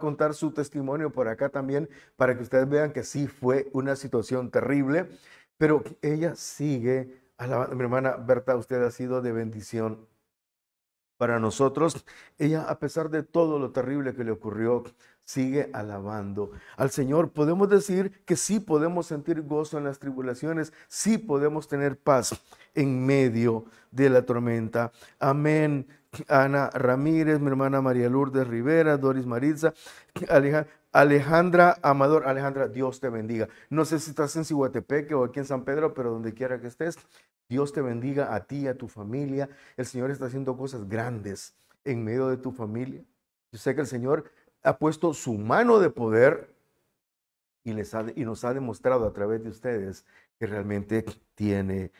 contar su testimonio por acá también para que ustedes vean que sí fue una situación terrible, pero ella sigue alabando. Mi hermana Berta, usted ha sido de bendición para nosotros. Ella, a pesar de todo lo terrible que le ocurrió, sigue alabando al Señor. Podemos decir que sí podemos sentir gozo en las tribulaciones, sí podemos tener paz en medio de la tormenta. Amén. Ana Ramírez, mi hermana María Lourdes Rivera, Doris Maritza, Alejandra. Amador, Alejandra, Dios te bendiga. No sé si estás en Cihuatepeque o aquí en San Pedro, pero donde quiera que estés, Dios te bendiga a ti, a tu familia. El Señor está haciendo cosas grandes en medio de tu familia. Yo sé que el Señor ha puesto su mano de poder y, les ha, y nos ha demostrado a través de ustedes que realmente tiene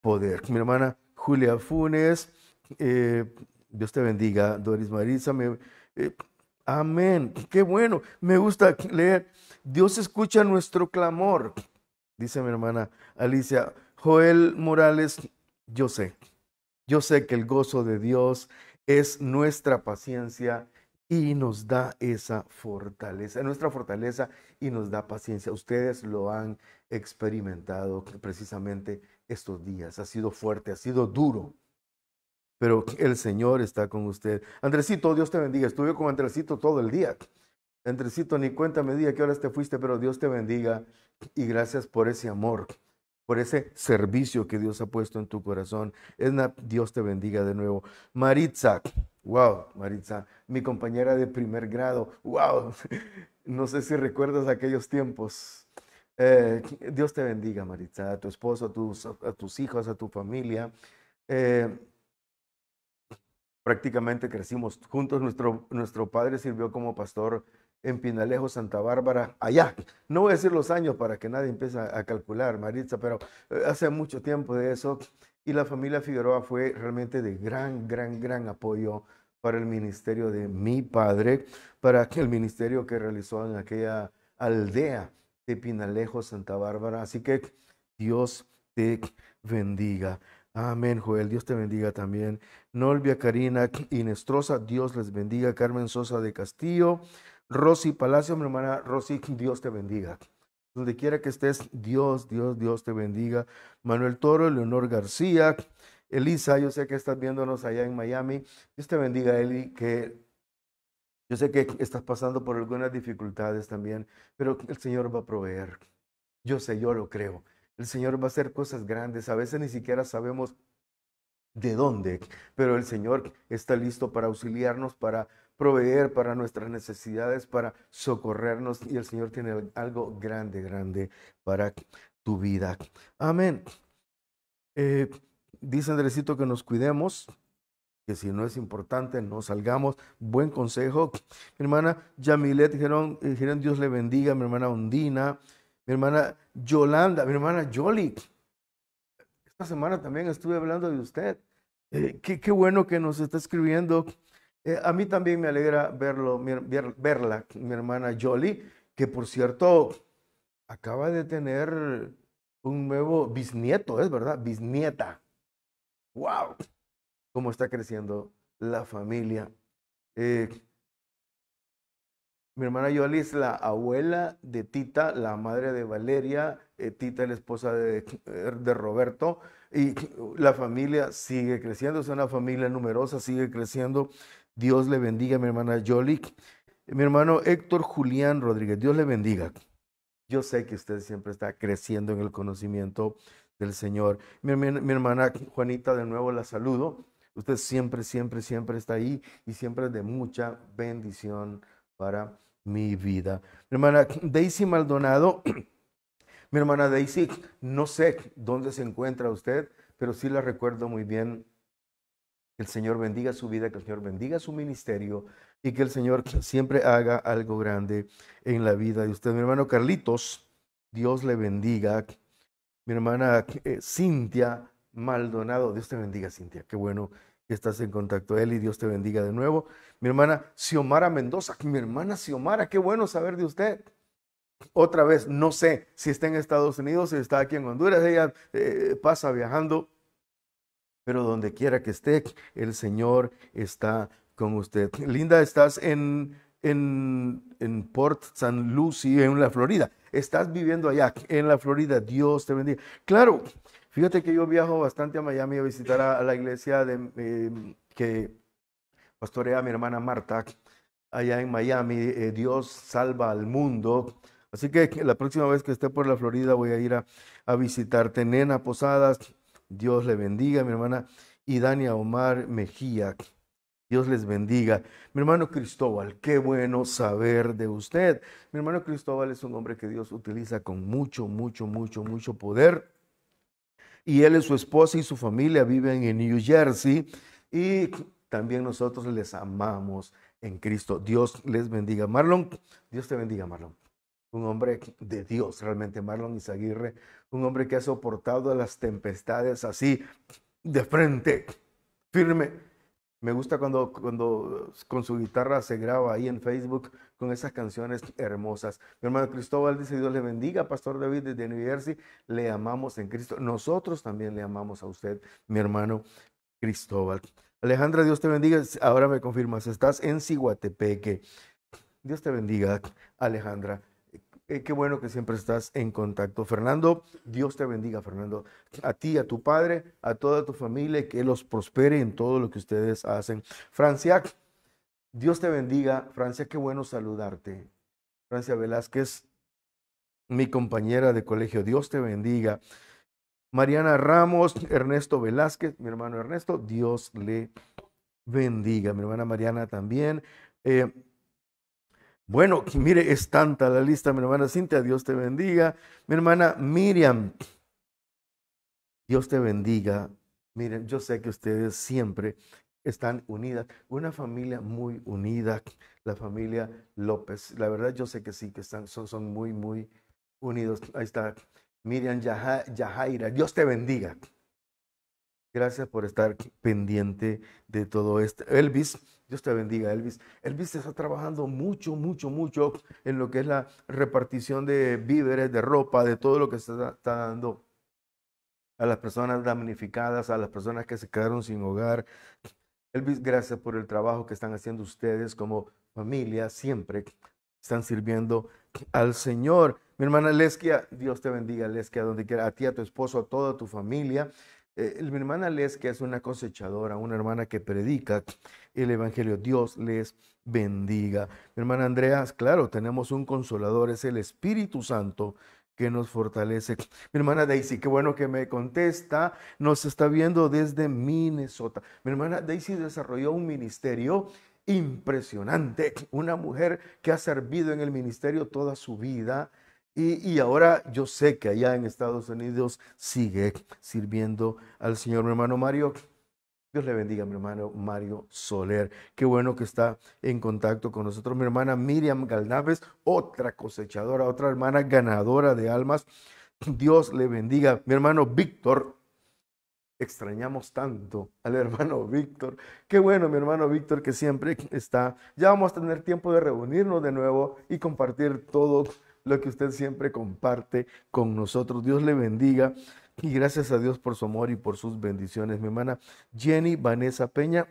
poder. Mi hermana Julia Funes, eh, Dios te bendiga, Doris Marisa. Eh, amén. Qué bueno. Me gusta leer. Dios escucha nuestro clamor, dice mi hermana Alicia. Joel Morales, yo sé. Yo sé que el gozo de Dios es nuestra paciencia y nos da esa fortaleza, nuestra fortaleza y nos da paciencia. Ustedes lo han experimentado precisamente estos días. Ha sido fuerte, ha sido duro pero el Señor está con usted. Andresito, Dios te bendiga. Estuve con Andresito todo el día. Andresito, ni cuéntame, me día que horas te fuiste, pero Dios te bendiga y gracias por ese amor, por ese servicio que Dios ha puesto en tu corazón. Edna, Dios te bendiga de nuevo. Maritza, wow, Maritza, mi compañera de primer grado, wow. No sé si recuerdas aquellos tiempos. Eh, Dios te bendiga, Maritza, a tu esposo, a tus, a tus hijos, a tu familia. Eh, prácticamente crecimos juntos. Nuestro, nuestro padre sirvió como pastor en Pinalejo, Santa Bárbara, allá. No voy a decir los años para que nadie empiece a, calcular, Maritza, pero eh, hace mucho tiempo de eso. Y la familia Figueroa fue realmente de gran, gran, gran apoyo para el ministerio de mi padre, para el ministerio que realizó en aquella aldea de Pinalejo, Santa Bárbara. Así que Dios te bendiga. Amén, Joel. Dios te bendiga también. Nolvia Karina Inestrosa, Dios les bendiga. Carmen Sosa de Castillo. Rosy Palacio, mi hermana Rosy, Dios te bendiga. Donde quiera que estés, Dios, Dios, Dios te bendiga. Manuel Toro, Leonor García. Elisa, yo sé que estás viéndonos allá en Miami. Dios te bendiga, Eli, que yo sé que estás pasando por algunas dificultades también, pero el Señor va a proveer. Yo sé, yo lo creo. El Señor va a hacer cosas grandes. A veces ni siquiera sabemos de dónde, pero el Señor está listo para auxiliarnos, para proveer para nuestras necesidades, para socorrernos. Y el Señor tiene algo grande, grande para tu vida. Amén. Eh, dice Andresito que nos cuidemos, que si no es importante, no salgamos. Buen consejo. hermana Yamilet dijeron eh, Dios le bendiga, mi hermana Ondina mi hermana Yolanda, mi hermana Jolly. Esta semana también estuve hablando de usted. Eh, qué, bueno que nos está escribiendo. Eh, a mí también me alegra verlo, verla, mi hermana Jolly, que por cierto acaba de tener un nuevo bisnieto, es verdad, bisnieta. ¡Wow! Cómo está creciendo la familia. Eh, mi hermana Yoli es la abuela de Tita, la madre de Valeria, eh, Tita la esposa eh, de, Roberto, y la familia sigue creciendo, es una familia numerosa, sigue creciendo. Dios le bendiga mi hermana Yoli. Mi hermano Héctor Julián Rodríguez, Dios le bendiga. Yo sé que usted siempre está creciendo en el conocimiento del Señor. Mi, mi, hermana Juanita, de nuevo la saludo. Usted siempre, siempre, siempre está ahí y siempre es de mucha bendición para mi vida. Mi hermana Daisy Maldonado, mi hermana Daisy, no sé dónde se encuentra usted, pero sí la recuerdo muy bien. Que el Señor bendiga su vida, que el Señor bendiga su ministerio y que el Señor siempre haga algo grande en la vida de usted. Mi hermano Carlitos, Dios le bendiga. Mi hermana eh, Cintia Maldonado, Dios te bendiga, Cintia. Qué bueno estás en contacto de él y Dios te bendiga de nuevo. Mi hermana Xiomara Mendoza, mi hermana Xiomara, qué bueno saber de usted. Otra vez, no sé si está en Estados Unidos, si está aquí en Honduras, ella eh, pasa viajando, pero donde quiera que esté, el Señor está con usted. Linda, estás en, en, en Port San Lucie, en la Florida. Estás viviendo allá, en la Florida. Dios te bendiga. Claro, Fíjate que yo viajo bastante a Miami a visitar a, la iglesia de, em, que pastorea a mi hermana Marta allá en Miami. Eh, Dios salva al mundo. Así que la próxima vez que esté por la Florida voy a ir a, a visitarte. Nena Posadas, Dios le bendiga, mi hermana. Y Dania Omar Mejía, Dios les bendiga. Mi hermano Cristóbal, qué bueno saber de usted. Mi hermano Cristóbal es un hombre que Dios utiliza con mucho, mucho, mucho, mucho poder y él y su esposa y su familia viven en New Jersey y también nosotros les amamos en Cristo. Dios les bendiga. Marlon, Dios te bendiga, Marlon. Un hombre de Dios, realmente, Marlon Izaguirre, un hombre que ha soportado las tempestades así, de frente, firme, me gusta cuando, cuando con su guitarra se graba ahí en Facebook con esas canciones hermosas. Mi hermano Cristóbal dice, Dios le bendiga, Pastor David de New Jersey, le amamos en Cristo. Nosotros también le amamos a usted, mi hermano Cristóbal. Alejandra, Dios te bendiga. Ahora me confirmas, estás en Siguatepeque. Dios te bendiga, Alejandra. Eh, qué bueno que siempre estás en contacto, Fernando. Dios te bendiga, Fernando. A ti, a tu padre, a toda tu familia, que los prospere en todo lo que ustedes hacen. Francia, Dios te bendiga. Francia, qué bueno saludarte. Francia Velázquez, mi compañera de colegio, Dios te bendiga. Mariana Ramos, Ernesto Velázquez, mi hermano Ernesto, Dios le bendiga. Mi hermana Mariana también. Eh, bueno, mire, es tanta la lista, mi hermana Cintia, Dios te bendiga. Mi hermana Miriam, Dios te bendiga. Miren, yo sé que ustedes siempre están unidas, una familia muy unida, la familia López. La verdad, yo sé que sí, que están, son, son muy, muy unidos. Ahí está Miriam Yajaira, Dios te bendiga. Gracias por estar pendiente de todo esto. Elvis, Dios te bendiga, Elvis. Elvis está trabajando mucho, mucho, mucho en lo que es la repartición de víveres, de ropa, de todo lo que se está, dando a las personas damnificadas, a las personas que se quedaron sin hogar. Elvis, gracias por el trabajo que están haciendo ustedes como familia, siempre están sirviendo al Señor. Mi hermana Lesquia, Dios te bendiga, Lesquia, donde quiera, a ti, a tu esposo, a toda tu familia. Eh, mi hermana Les, que es una cosechadora, una hermana que predica el Evangelio. Dios les bendiga. Mi hermana Andrea, claro, tenemos un consolador, es el Espíritu Santo que nos fortalece. Mi hermana Daisy, qué bueno que me contesta, nos está viendo desde Minnesota. Mi hermana Daisy desarrolló un ministerio impresionante, una mujer que ha servido en el ministerio toda su vida y, ahora yo sé que allá en Estados Unidos sigue sirviendo al Señor, mi hermano Mario. Dios le bendiga, mi hermano Mario Soler. Qué bueno que está en contacto con nosotros. Mi hermana Miriam Galnaves, otra cosechadora, otra hermana ganadora de almas. Dios le bendiga. Mi hermano Víctor extrañamos tanto al hermano Víctor. Qué bueno, mi hermano Víctor, que siempre está. Ya vamos a tener tiempo de reunirnos de nuevo y compartir todo lo que usted siempre comparte con nosotros. Dios le bendiga y gracias a Dios por su amor y por sus bendiciones. Mi hermana Jenny Vanessa Peña,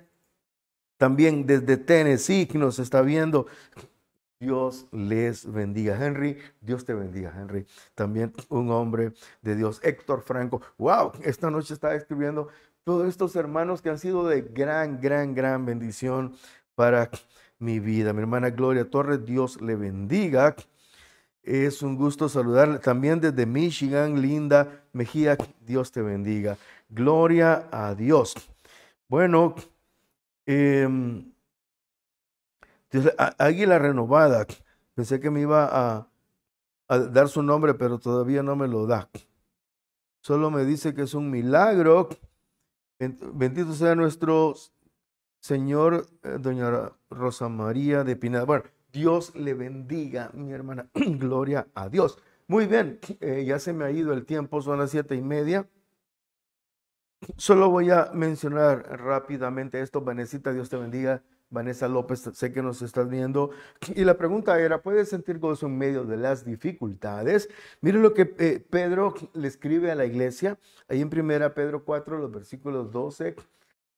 también desde Tennessee, nos está viendo. Dios les bendiga, Henry. Dios te bendiga, Henry. También un hombre de Dios, Héctor Franco. ¡Wow! Esta noche está escribiendo todos estos hermanos que han sido de gran, gran, gran bendición para mi vida. Mi hermana Gloria Torres, Dios le bendiga. Es un gusto saludar también desde Michigan, Linda Mejía. Dios te bendiga. Gloria a Dios. Bueno, em, Águila Renovada. Pensé que me iba a, a dar su nombre, pero todavía no me lo da. Solo me dice que es un milagro. Bendito sea nuestro Señor, eh, doña Rosa María de Pineda. Bueno, Dios le bendiga, mi hermana. Gloria a Dios. Muy bien, eh, ya se me ha ido el tiempo, son las siete y media. Solo voy a mencionar rápidamente esto, Vanesita, Dios te bendiga. Vanessa López, sé que nos estás viendo. Y la pregunta era, ¿puedes sentir gozo en medio de las dificultades? Miren lo que eh, Pedro le escribe a la iglesia, ahí en primera Pedro 4, los versículos 12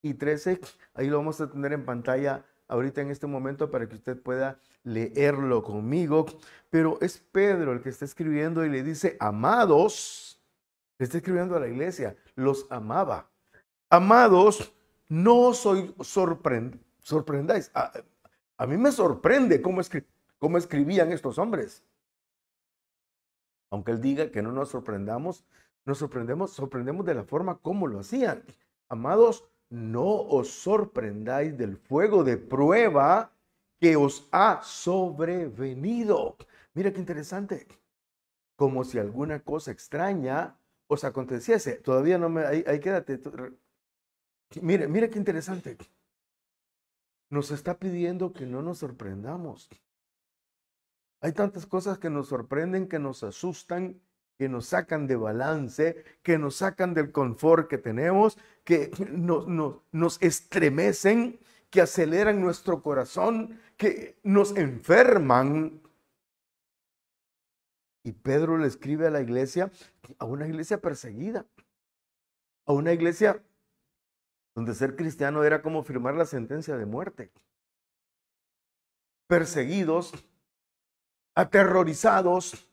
y 13, ahí lo vamos a tener en pantalla ahorita en este momento para que usted pueda leerlo conmigo, pero es Pedro el que está escribiendo y le dice, amados, le está escribiendo a la iglesia, los amaba. Amados, no soy sorprend sorprendáis. A, mí me sorprende cómo, cómo escribían estos hombres. Aunque él diga que no nos sorprendamos, nos sorprendemos, sorprendemos de la forma como lo hacían. Amados, no os sorprendáis del fuego de prueba que os ha sobrevenido. Mira qué interesante. Como si alguna cosa extraña os aconteciese. Todavía no me... Ahí, quédate. Mire, mira qué interesante. Nos está pidiendo que no nos sorprendamos. Hay tantas cosas que nos sorprenden, que nos asustan, que nos sacan de balance, que nos sacan del confort que tenemos, que nos, nos estremecen, que aceleran nuestro corazón, que nos enferman. Y Pedro le escribe a la iglesia, a una iglesia perseguida, a una iglesia donde ser cristiano era como firmar la sentencia de muerte. Perseguidos, aterrorizados,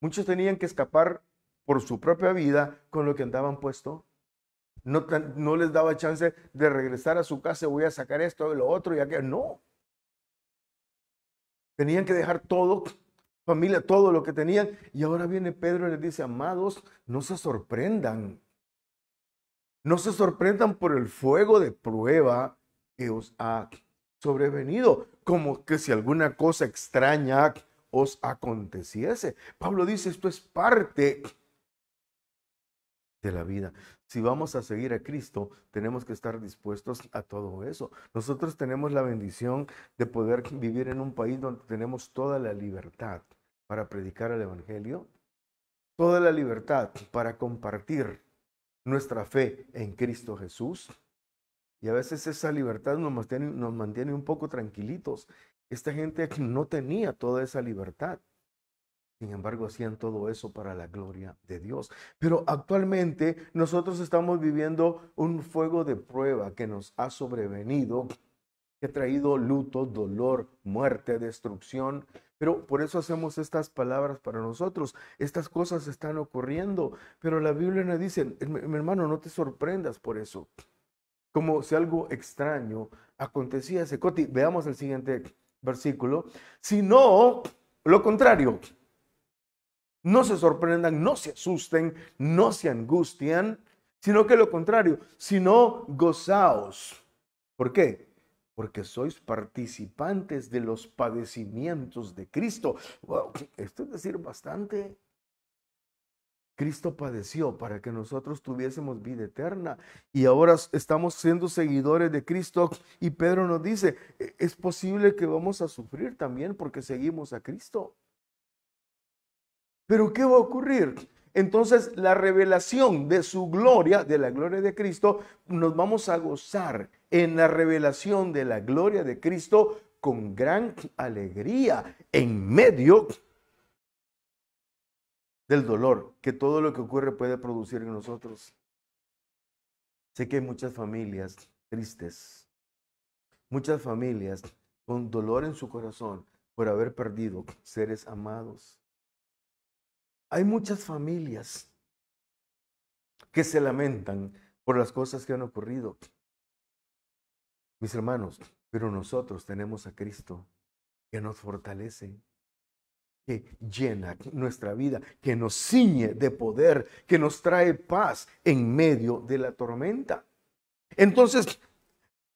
muchos tenían que escapar por su propia vida con lo que andaban puesto. No, les daba chance de regresar a su casa, voy a sacar esto, lo otro y que No. Tenían que dejar todo, familia, todo lo que tenían. Y ahora viene Pedro y les dice, amados, no se sorprendan. No se sorprendan por el fuego de prueba que os ha sobrevenido, como que si alguna cosa extraña os aconteciese. Pablo dice, esto es parte de la vida. Si vamos a seguir a Cristo, tenemos que estar dispuestos a todo eso. Nosotros tenemos la bendición de poder vivir en un país donde tenemos toda la libertad para predicar el Evangelio, toda la libertad para compartir nuestra fe en Cristo Jesús. Y a veces esa libertad nos mantiene, un poco tranquilitos. Esta gente no tenía toda esa libertad. Sin embargo, hacían todo eso para la gloria de Dios. Pero actualmente nosotros estamos viviendo un fuego de prueba que nos ha sobrevenido, que ha traído luto, dolor, muerte, destrucción. Pero por eso hacemos estas palabras para nosotros. Estas cosas están ocurriendo, pero la Biblia nos dice, mi hermano, no te sorprendas por eso. Como si algo extraño acontecía. Coti, veamos el siguiente versículo. Si no, lo contrario no se sorprendan, no se asusten, no se angustian, sino que lo contrario, sino gozaos. ¿Por qué? Porque sois participantes de los padecimientos de Cristo. esto es decir bastante. Cristo padeció para que nosotros tuviésemos vida eterna y ahora estamos siendo seguidores de Cristo y Pedro nos dice, e-, es posible que vamos a sufrir también porque seguimos a Cristo. Pero ¿qué va a ocurrir? Entonces la revelación de su gloria, de la gloria de Cristo, nos vamos a gozar en la revelación de la gloria de Cristo con gran alegría en medio del dolor que todo lo que ocurre puede producir en nosotros. Sé que hay muchas familias tristes, muchas familias con dolor en su corazón por haber perdido seres amados. Hay muchas familias que se lamentan por las cosas que han ocurrido. Mis hermanos, pero nosotros tenemos a Cristo que nos fortalece, que llena nuestra vida, que nos ciñe de poder, que nos trae paz en medio de la tormenta. Entonces,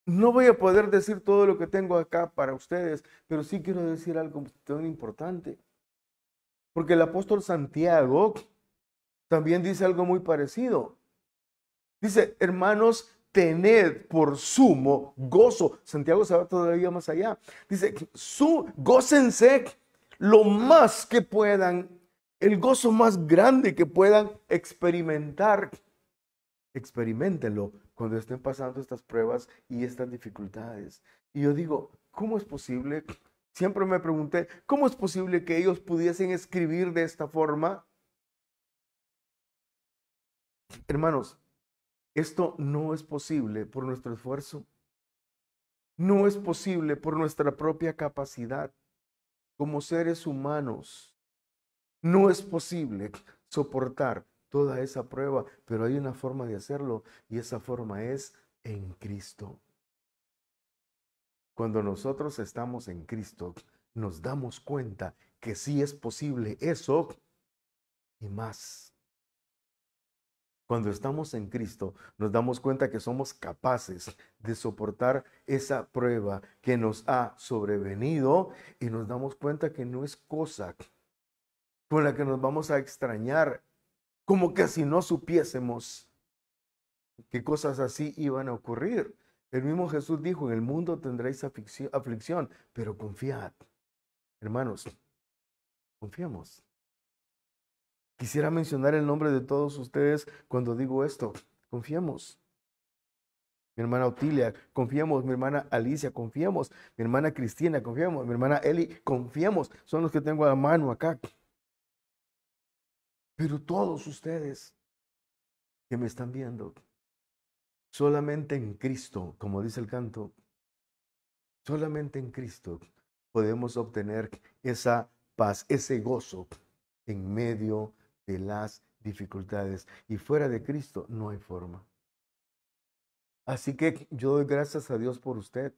no voy a poder decir todo lo que tengo acá para ustedes, pero sí quiero decir algo tan importante. Porque el apóstol Santiago también dice algo muy parecido. Dice, hermanos, tened por sumo gozo. Santiago se va todavía más allá. Dice, su, gócense lo más que puedan, el gozo más grande que puedan experimentar. Experimentenlo cuando estén pasando estas pruebas y estas dificultades. Y yo digo, ¿cómo es posible Siempre me pregunté, ¿cómo es posible que ellos pudiesen escribir de esta forma? Hermanos, esto no es posible por nuestro esfuerzo. No es posible por nuestra propia capacidad. Como seres humanos, no es posible soportar toda esa prueba, pero hay una forma de hacerlo y esa forma es en Cristo. Cuando nosotros estamos en Cristo, nos damos cuenta que sí es posible eso y más. Cuando estamos en Cristo, nos damos cuenta que somos capaces de soportar esa prueba que nos ha sobrevenido y nos damos cuenta que no es cosa con la que nos vamos a extrañar, como que si no supiésemos que cosas así iban a ocurrir. El mismo Jesús dijo, en el mundo tendréis aflicción, pero confiad. Hermanos, confiamos. Quisiera mencionar el nombre de todos ustedes cuando digo esto. Confiamos. Mi hermana Otilia, confiamos. Mi hermana Alicia, confiamos. Mi hermana Cristina, confiamos. Mi hermana Eli, confiamos. Son los que tengo a la mano acá. Pero todos ustedes que me están viendo, Solamente en Cristo, como dice el canto, solamente en Cristo podemos obtener esa paz, ese gozo en medio de las dificultades. Y fuera de Cristo no hay forma. Así que yo doy gracias a Dios por usted,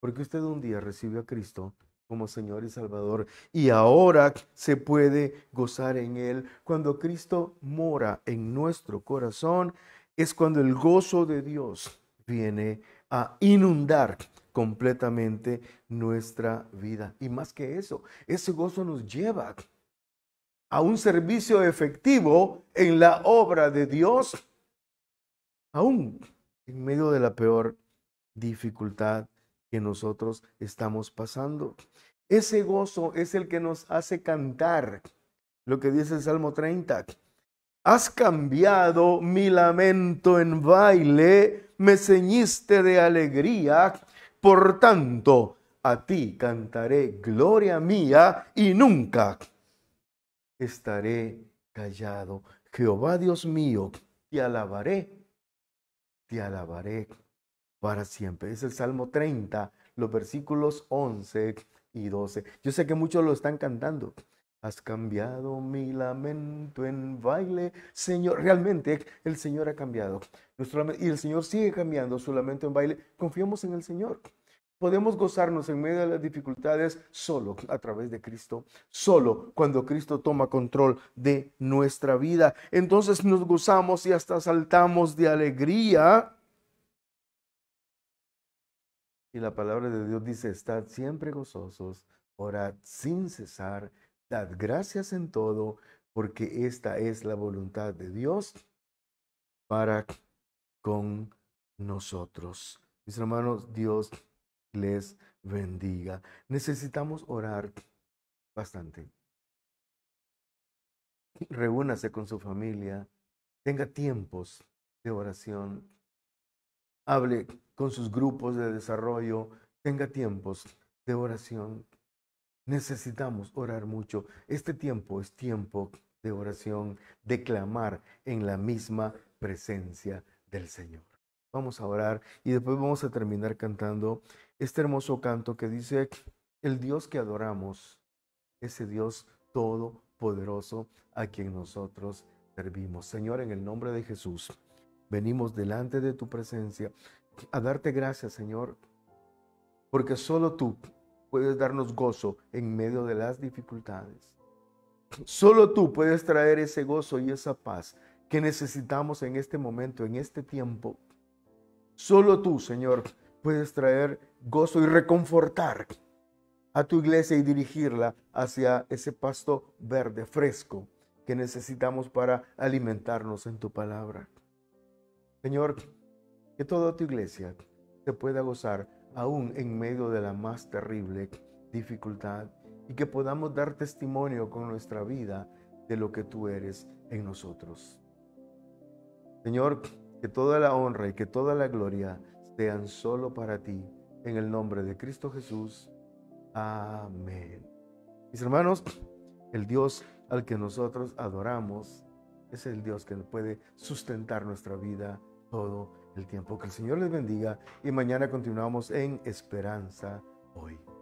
porque usted un día recibió a Cristo como Señor y Salvador. Y ahora se puede gozar en Él. Cuando Cristo mora en nuestro corazón, es cuando el gozo de Dios viene a inundar completamente nuestra vida. Y más que eso, ese gozo nos lleva a un servicio efectivo en la obra de Dios, aún en medio de la peor dificultad que nosotros estamos pasando. Ese gozo es el que nos hace cantar lo que dice el Salmo 30. Has cambiado mi lamento en baile, me ceñiste de alegría, por tanto, a ti cantaré gloria mía y nunca estaré callado. Jehová Dios mío, te alabaré, te alabaré para siempre. Es el Salmo 30, los versículos 11 y 12. Yo sé que muchos lo están cantando. Has cambiado mi lamento en baile, Señor. Realmente el Señor ha cambiado. Nuestro, y el Señor sigue cambiando su lamento en baile. Confiamos en el Señor. Podemos gozarnos en medio de las dificultades solo a través de Cristo, solo cuando Cristo toma control de nuestra vida. Entonces nos gozamos y hasta saltamos de alegría. Y la palabra de Dios dice, estad siempre gozosos, orad sin cesar Dad gracias en todo, porque esta es la voluntad de Dios para con nosotros. Mis hermanos, Dios les bendiga. Necesitamos orar bastante. Reúnase con su familia, tenga tiempos de oración, hable con sus grupos de desarrollo, tenga tiempos de oración. Necesitamos orar mucho. Este tiempo es tiempo de oración, de clamar en la misma presencia del Señor. Vamos a orar y después vamos a terminar cantando este hermoso canto que dice, el Dios que adoramos, ese Dios todopoderoso a quien nosotros servimos. Señor, en el nombre de Jesús, venimos delante de tu presencia a darte gracias, Señor, porque solo tú puedes darnos gozo en medio de las dificultades. Solo tú puedes traer ese gozo y esa paz que necesitamos en este momento, en este tiempo. Solo tú, Señor, puedes traer gozo y reconfortar a tu iglesia y dirigirla hacia ese pasto verde, fresco, que necesitamos para alimentarnos en tu palabra. Señor, que toda tu iglesia se pueda gozar aún en medio de la más terrible dificultad y que podamos dar testimonio con nuestra vida de lo que tú eres en nosotros. Señor, que toda la honra y que toda la gloria sean solo para ti, en el nombre de Cristo Jesús. Amén. Mis hermanos, el Dios al que nosotros adoramos es el Dios que puede sustentar nuestra vida todo el tiempo. Que el Señor les bendiga y mañana continuamos en Esperanza hoy.